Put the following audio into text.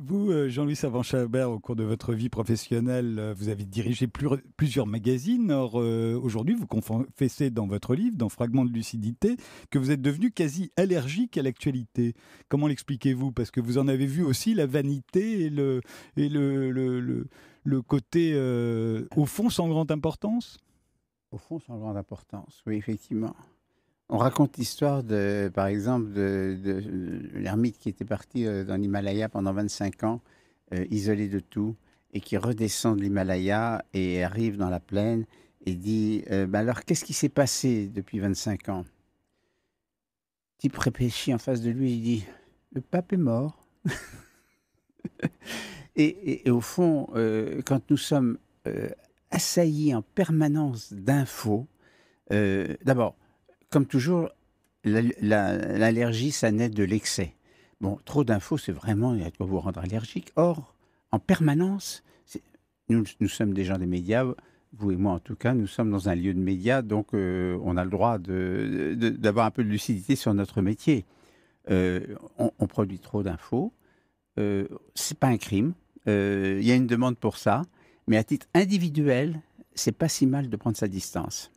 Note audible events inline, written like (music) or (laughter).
Vous, euh, Jean-Louis Savant-Chabert, au cours de votre vie professionnelle, euh, vous avez dirigé plusieurs magazines. Or, euh, aujourd'hui, vous confessez dans votre livre, dans Fragments de lucidité, que vous êtes devenu quasi allergique à l'actualité. Comment l'expliquez-vous Parce que vous en avez vu aussi la vanité et le, côté, au fond, sans grande importance Au fond, sans grande importance, oui, effectivement. On raconte l'histoire, de, par exemple, de, euh, l'ermite qui était parti euh, dans l'Himalaya pendant 25 ans, euh, isolé de tout, et qui redescend de l'Himalaya et arrive dans la plaine et dit bah Alors, qu'est-ce qui s'est passé depuis 25 ans Type réfléchit en face de lui, il dit Le pape est mort. (laughs) et, au fond, quand nous sommes assaillis en permanence d'infos, d'abord, comme toujours, l'allergie, ça naît de l'excès. Bon, trop d'infos, c'est vraiment à quoi vous rendre allergique. Or, en permanence, nous, sommes des gens des médias, vous et moi en tout cas, nous sommes dans un lieu de médias, donc euh, on a le droit d'avoir un peu de lucidité sur notre métier. Euh, on, produit trop d'infos, euh, c'est pas un crime, euh, il y a une demande pour ça, mais à titre individuel, c'est pas si mal de prendre sa distance.